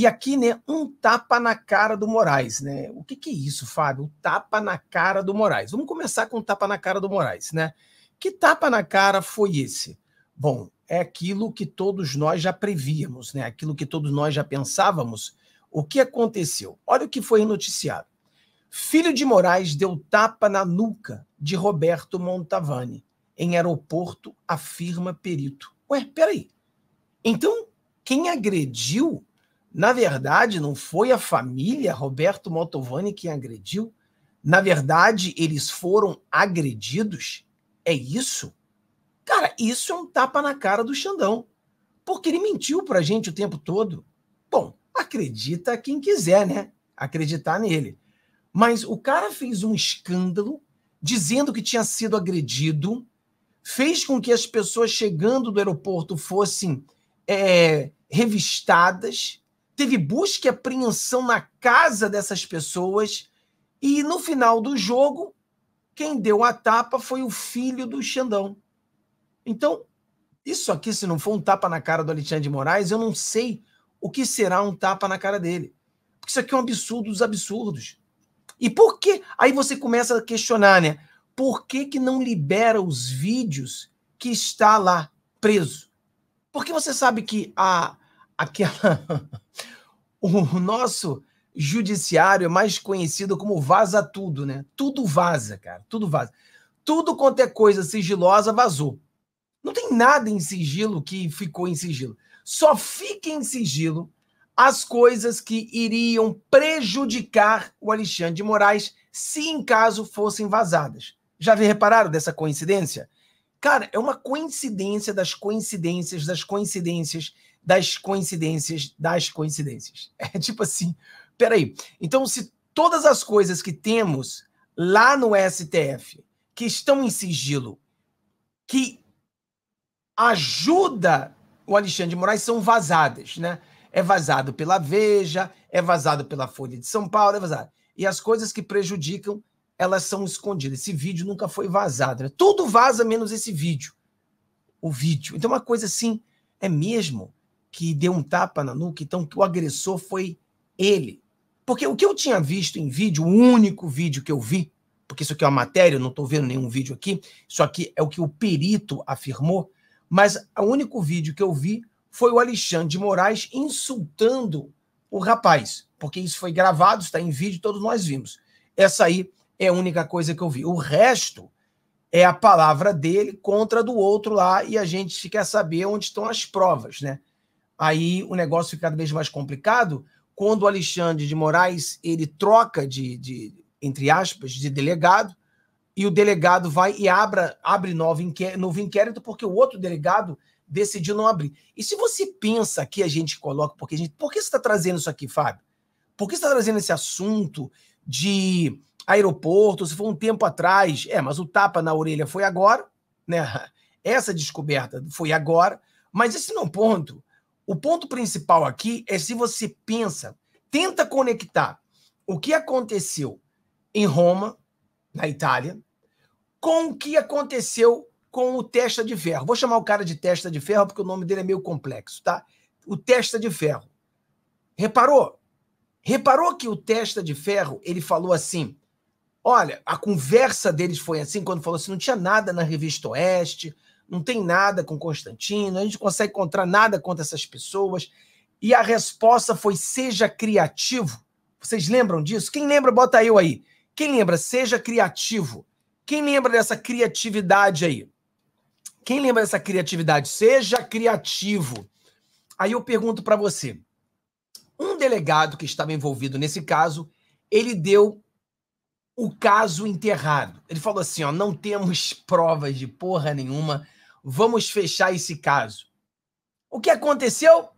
E aqui, né, um tapa na cara do Moraes, né? O que, que é isso, Fábio? Um tapa na cara do Moraes. Vamos começar com um tapa na cara do Moraes, né? Que tapa na cara foi esse? Bom, é aquilo que todos nós já prevíamos, né? Aquilo que todos nós já pensávamos. O que aconteceu? Olha o que foi noticiado. Filho de Moraes deu tapa na nuca de Roberto Montavani. Em aeroporto, afirma perito. Ué, peraí. Então, quem agrediu na verdade, não foi a família Roberto Motovani quem agrediu. Na verdade, eles foram agredidos. É isso? Cara, isso é um tapa na cara do Xandão. Porque ele mentiu pra gente o tempo todo. Bom, acredita quem quiser, né? Acreditar nele. Mas o cara fez um escândalo dizendo que tinha sido agredido, fez com que as pessoas chegando do aeroporto fossem é, revistadas, teve busca e apreensão na casa dessas pessoas. E no final do jogo, quem deu a tapa foi o filho do Xandão. Então, isso aqui, se não for um tapa na cara do Alexandre de Moraes, eu não sei o que será um tapa na cara dele. Porque isso aqui é um absurdo dos absurdos. E por que? Aí você começa a questionar, né? Por que, que não libera os vídeos que está lá preso? Porque você sabe que a aquela o nosso judiciário é mais conhecido como vaza tudo, né? Tudo vaza, cara, tudo vaza. Tudo quanto é coisa sigilosa vazou. Não tem nada em sigilo que ficou em sigilo. Só fica em sigilo as coisas que iriam prejudicar o Alexandre de Moraes se em caso fossem vazadas. Já repararam dessa coincidência? Cara, é uma coincidência das coincidências das coincidências das coincidências das coincidências. É tipo assim, peraí. Então, se todas as coisas que temos lá no STF, que estão em sigilo, que ajuda o Alexandre de Moraes, são vazadas, né? É vazado pela Veja, é vazado pela Folha de São Paulo, é vazado. E as coisas que prejudicam, elas são escondidas. Esse vídeo nunca foi vazado. Né? Tudo vaza menos esse vídeo. O vídeo. Então, uma coisa assim, é mesmo? que deu um tapa na nuca, então que o agressor foi ele. Porque o que eu tinha visto em vídeo, o único vídeo que eu vi, porque isso aqui é uma matéria, eu não estou vendo nenhum vídeo aqui, isso aqui é o que o perito afirmou, mas o único vídeo que eu vi foi o Alexandre de Moraes insultando o rapaz, porque isso foi gravado, está em vídeo, todos nós vimos. Essa aí é a única coisa que eu vi. O resto é a palavra dele contra a do outro lá e a gente quer saber onde estão as provas, né? aí o negócio fica cada vez mais complicado. Quando o Alexandre de Moraes ele troca de, de entre aspas, de delegado, e o delegado vai e abra, abre novo inquérito, novo inquérito, porque o outro delegado decidiu não abrir. E se você pensa que a gente coloca, porque a gente. Por que você está trazendo isso aqui, Fábio? Por que você está trazendo esse assunto de aeroporto? Se foi um tempo atrás. É, mas o tapa na orelha foi agora, né? Essa descoberta foi agora. Mas esse não é ponto. O ponto principal aqui é se você pensa, tenta conectar o que aconteceu em Roma, na Itália, com o que aconteceu com o Testa de Ferro. Vou chamar o cara de Testa de Ferro porque o nome dele é meio complexo, tá? O Testa de Ferro. Reparou? Reparou que o Testa de Ferro, ele falou assim: "Olha, a conversa deles foi assim quando falou assim, não tinha nada na revista Oeste, não tem nada com Constantino, a gente não consegue encontrar nada contra essas pessoas. E a resposta foi: seja criativo. Vocês lembram disso? Quem lembra, bota eu aí. Quem lembra, seja criativo. Quem lembra dessa criatividade aí? Quem lembra dessa criatividade? Seja criativo. Aí eu pergunto para você: um delegado que estava envolvido nesse caso, ele deu o caso enterrado. Ele falou assim: ó, não temos provas de porra nenhuma vamos fechar esse caso. O que aconteceu?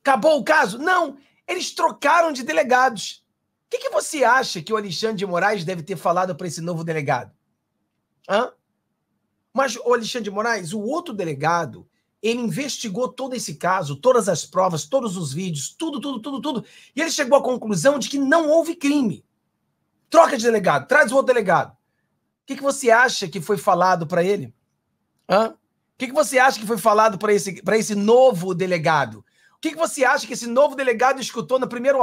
Acabou o caso? Não, eles trocaram de delegados. O que, que você acha que o Alexandre de Moraes deve ter falado para esse novo delegado? Hã? Mas o Alexandre de Moraes, o outro delegado, ele investigou todo esse caso, todas as provas, todos os vídeos, tudo, tudo, tudo, tudo. E ele chegou à conclusão de que não houve crime. Troca de delegado, traz o outro delegado. O que, que você acha que foi falado para ele? Hã? que, que você acha que foi falado para esse, pra esse novo delegado? O que, que você acha que esse novo delegado escutou no primeiro.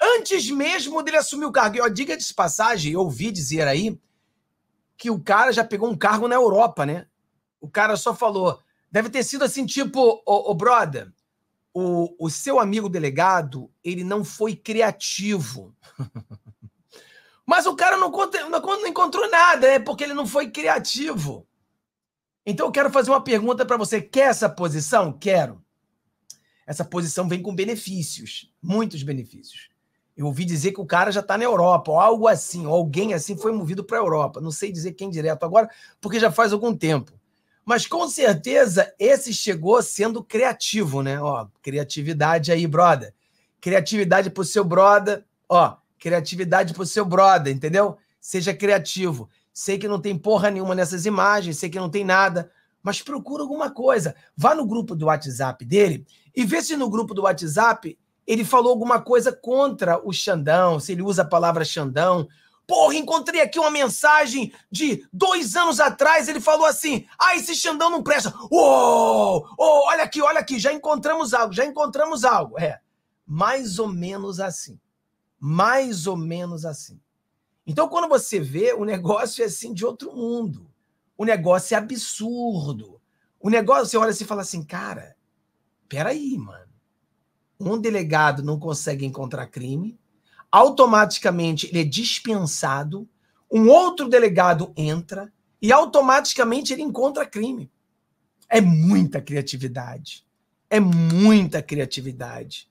Antes mesmo dele assumir o cargo. E, ó, diga de passagem, eu ouvi dizer aí que o cara já pegou um cargo na Europa, né? O cara só falou. Deve ter sido assim, tipo, ô, oh, brother, o, o seu amigo delegado, ele não foi criativo. Mas o cara não, não encontrou nada, é né? porque ele não foi criativo. Então eu quero fazer uma pergunta para você. Quer essa posição? Quero. Essa posição vem com benefícios, muitos benefícios. Eu ouvi dizer que o cara já está na Europa, ou algo assim, ou alguém assim foi movido para a Europa. Não sei dizer quem direto agora, porque já faz algum tempo. Mas com certeza esse chegou sendo criativo, né? Ó, criatividade aí, brother. Criatividade pro seu brother, ó, criatividade pro seu brother, entendeu? Seja criativo sei que não tem porra nenhuma nessas imagens, sei que não tem nada, mas procura alguma coisa. Vá no grupo do WhatsApp dele e vê se no grupo do WhatsApp ele falou alguma coisa contra o Xandão, se ele usa a palavra Xandão. Porra, encontrei aqui uma mensagem de dois anos atrás, ele falou assim, ah, esse Xandão não presta. Uou! Oh, olha aqui, olha aqui, já encontramos algo, já encontramos algo. É, mais ou menos assim. Mais ou menos assim. Então, quando você vê, o negócio é assim de outro mundo. O negócio é absurdo. O negócio, você olha assim e fala assim, cara, peraí, mano. Um delegado não consegue encontrar crime, automaticamente ele é dispensado, um outro delegado entra e automaticamente ele encontra crime. É muita criatividade. É muita criatividade.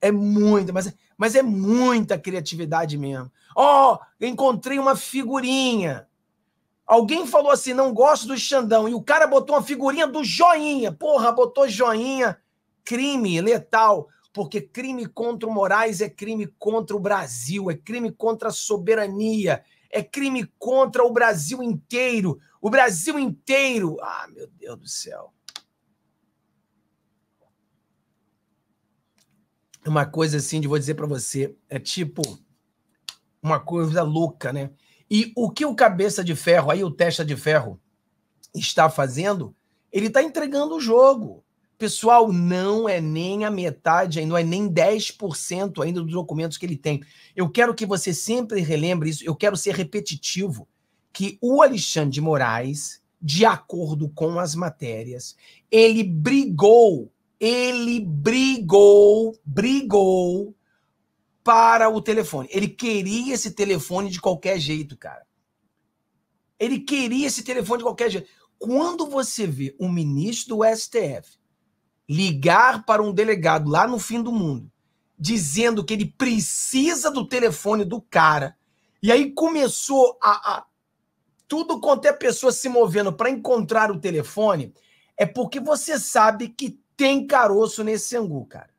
É muita, mas mas é muita criatividade mesmo. Ó, oh, encontrei uma figurinha. Alguém falou assim: não gosto do Xandão, e o cara botou uma figurinha do joinha. Porra, botou joinha. Crime letal, porque crime contra o Moraes é crime contra o Brasil, é crime contra a soberania, é crime contra o Brasil inteiro. O Brasil inteiro. Ah, meu Deus do céu. uma coisa assim de vou dizer para você, é tipo uma coisa louca, né? E o que o cabeça de ferro, aí o testa de ferro, está fazendo, ele está entregando o jogo. Pessoal, não é nem a metade, não é nem 10% ainda dos documentos que ele tem. Eu quero que você sempre relembre isso, eu quero ser repetitivo, que o Alexandre de Moraes, de acordo com as matérias, ele brigou ele brigou, brigou para o telefone. Ele queria esse telefone de qualquer jeito, cara. Ele queria esse telefone de qualquer jeito. Quando você vê um ministro do STF ligar para um delegado lá no fim do mundo, dizendo que ele precisa do telefone do cara, e aí começou a, a tudo quanto é pessoa se movendo para encontrar o telefone, é porque você sabe que tem caroço nesse angu, cara.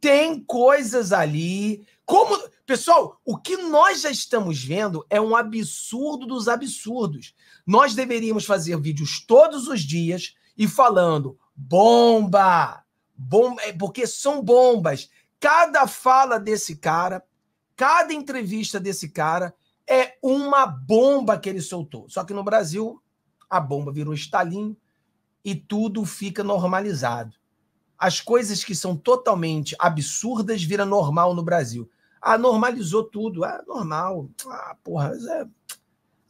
Tem coisas ali. Como. Pessoal, o que nós já estamos vendo é um absurdo dos absurdos. Nós deveríamos fazer vídeos todos os dias e falando bomba, bomba, é, porque são bombas. Cada fala desse cara, cada entrevista desse cara é uma bomba que ele soltou. Só que no Brasil, a bomba virou estalinho e tudo fica normalizado as coisas que são totalmente absurdas vira normal no Brasil. Ah, normalizou tudo. Ah, normal. Ah, porra, mas é...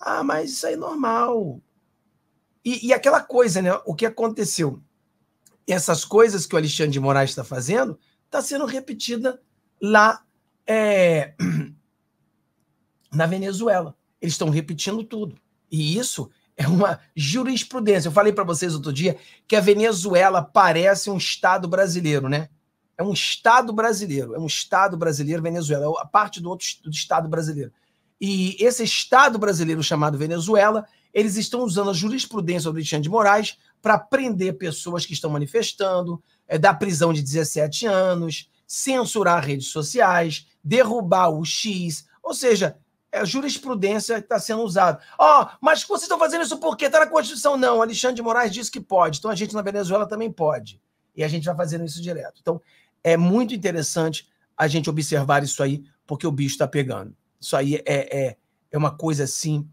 Ah, mas isso aí é normal. E, e aquela coisa, né? O que aconteceu? Essas coisas que o Alexandre de Moraes está fazendo está sendo repetida lá é, na Venezuela. Eles estão repetindo tudo. E isso é uma jurisprudência. Eu falei para vocês outro dia que a Venezuela parece um Estado brasileiro, né? É um Estado brasileiro, é um Estado brasileiro, Venezuela, é a parte do outro do Estado brasileiro. E esse Estado brasileiro chamado Venezuela, eles estão usando a jurisprudência do Alexandre de Moraes para prender pessoas que estão manifestando, é, dar prisão de 17 anos, censurar redes sociais, derrubar o X. Ou seja, é, jurisprudência que está sendo usada. Ó, oh, mas vocês estão fazendo isso porque está na Constituição? Não, Alexandre de Moraes disse que pode. Então a gente na Venezuela também pode. E a gente vai fazendo isso direto. Então é muito interessante a gente observar isso aí, porque o bicho está pegando. Isso aí é, é, é uma coisa assim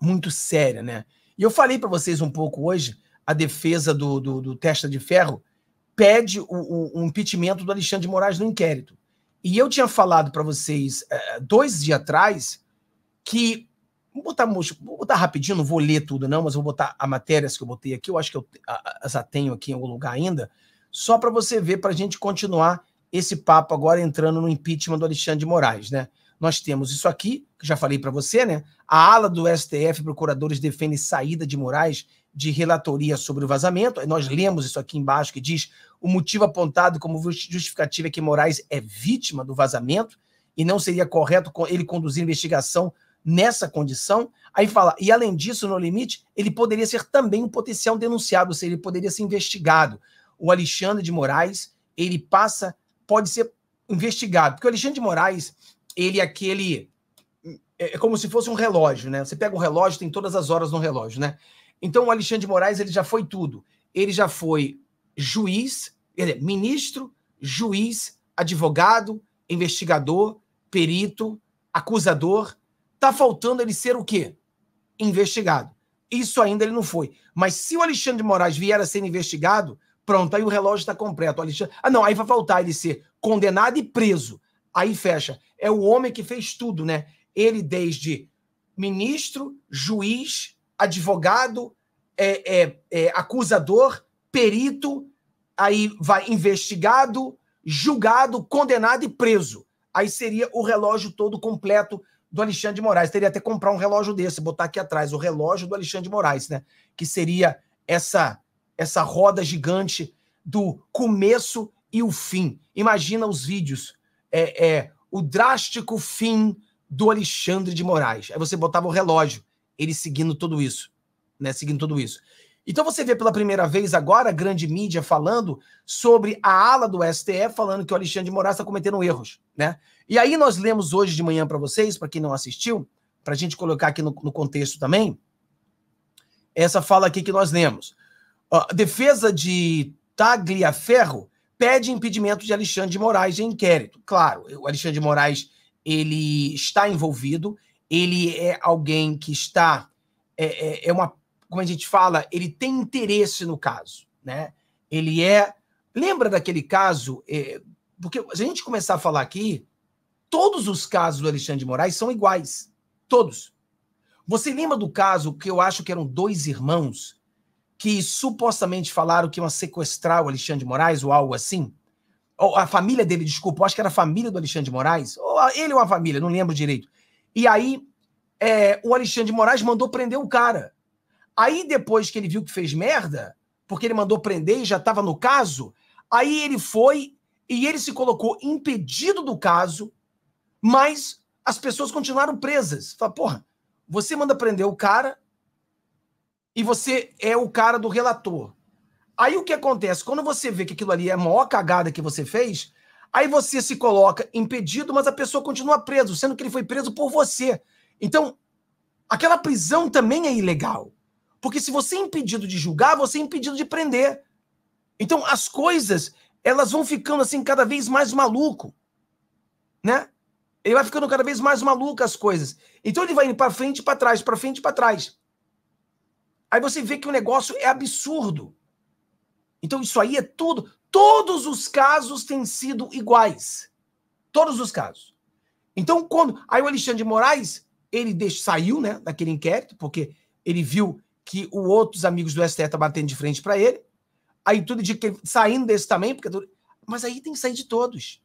muito séria, né? E eu falei para vocês um pouco hoje a defesa do, do, do Testa de Ferro pede o, o, o, impeachment do Alexandre de Moraes no inquérito. E eu tinha falado para vocês é, dois dias atrás que Vou botar, vou botar rapidinho, não vou ler tudo não, mas vou botar a matérias que eu botei aqui, eu acho que eu as tenho aqui em algum lugar ainda, só para você ver, para a gente continuar esse papo agora entrando no impeachment do Alexandre de Moraes, né? Nós temos isso aqui, que já falei para você, né? A ala do STF, procuradores defende saída de Moraes de relatoria sobre o vazamento. Nós lemos isso aqui embaixo que diz o motivo apontado como justificativa é que Moraes é vítima do vazamento e não seria correto ele conduzir investigação nessa condição. Aí fala, e além disso, no limite, ele poderia ser também um potencial denunciado, ou seja, ele poderia ser investigado. O Alexandre de Moraes, ele passa, pode ser investigado, porque o Alexandre de Moraes, ele é aquele. É, é como se fosse um relógio, né? Você pega um relógio, tem todas as horas no relógio, né? Então, o Alexandre de Moraes, ele já foi tudo. Ele já foi juiz, ele é ministro, juiz, advogado, investigador, perito, acusador, Tá faltando ele ser o quê? Investigado. Isso ainda ele não foi. Mas se o Alexandre de Moraes vier a ser investigado, pronto, aí o relógio está completo. O Alexandre... Ah, não, aí vai faltar ele ser condenado e preso. Aí fecha. É o homem que fez tudo, né? Ele, desde ministro, juiz, advogado, é, é, é, acusador, perito, aí vai investigado, julgado, condenado e preso. Aí seria o relógio todo completo do Alexandre de Moraes. Teria até que comprar um relógio desse, botar aqui atrás, o relógio do Alexandre de Moraes, né? Que seria essa essa roda gigante do começo e o fim. Imagina os vídeos. É, é o drástico fim do Alexandre de Moraes. Aí você botava o relógio, ele seguindo tudo isso, né? Seguindo tudo isso. Então você vê pela primeira vez agora a grande mídia falando sobre a ala do STF, falando que o Alexandre de Moraes está cometendo erros, né? E aí nós lemos hoje de manhã para vocês, para quem não assistiu, para a gente colocar aqui no, no, contexto também, essa fala aqui que nós lemos. Uh, defesa de Tagliaferro pede impedimento de Alexandre de Moraes em inquérito. Claro, o Alexandre de Moraes ele está envolvido, ele é alguém que está é, é, é uma como a gente fala, ele tem interesse no caso, né? Ele é. Lembra daquele caso? É, porque se a gente começar a falar aqui, todos os casos do Alexandre de Moraes são iguais. Todos. Você lembra do caso que eu acho que eram dois irmãos que supostamente falaram que iam sequestrar o Alexandre de Moraes ou algo assim? Ou a família dele, desculpa, acho que era a família do Alexandre de Moraes, ou ele ou a família, não lembro direito. E aí é, o Alexandre de Moraes mandou prender o cara. Aí, depois que ele viu que fez merda, porque ele mandou prender e já estava no caso, aí ele foi e ele se colocou impedido do caso, mas as pessoas continuaram presas. Fala, porra, você manda prender o cara e você é o cara do relator. Aí o que acontece? Quando você vê que aquilo ali é a maior cagada que você fez, aí você se coloca impedido, mas a pessoa continua presa, sendo que ele foi preso por você. Então, aquela prisão também é ilegal. Porque se você é impedido de julgar, você é impedido de prender. Então as coisas, elas vão ficando assim cada vez mais maluco, né? Ele vai ficando cada vez mais maluco as coisas. Então ele vai indo para frente, para trás, para frente, para trás. Aí você vê que o negócio é absurdo. Então isso aí é tudo, todos os casos têm sido iguais. Todos os casos. Então quando aí o Alexandre de Moraes, ele deixou, saiu, né, daquele inquérito, porque ele viu que os outros amigos do STF estão tá batendo de frente para ele. Aí tudo de que tá saindo desse também, porque mas aí tem que sair de todos.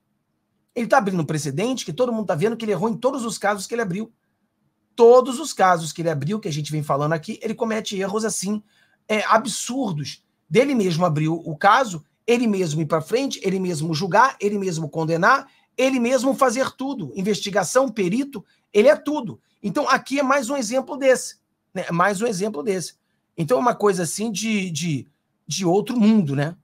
Ele está abrindo um precedente que todo mundo está vendo que ele errou em todos os casos que ele abriu. Todos os casos que ele abriu, que a gente vem falando aqui, ele comete erros assim é, absurdos. Dele mesmo abriu o caso, ele mesmo ir para frente, ele mesmo julgar, ele mesmo condenar, ele mesmo fazer tudo. Investigação, perito, ele é tudo. Então aqui é mais um exemplo desse. Né? Mais um exemplo desse. Então é uma coisa assim de, de, de outro mundo, né?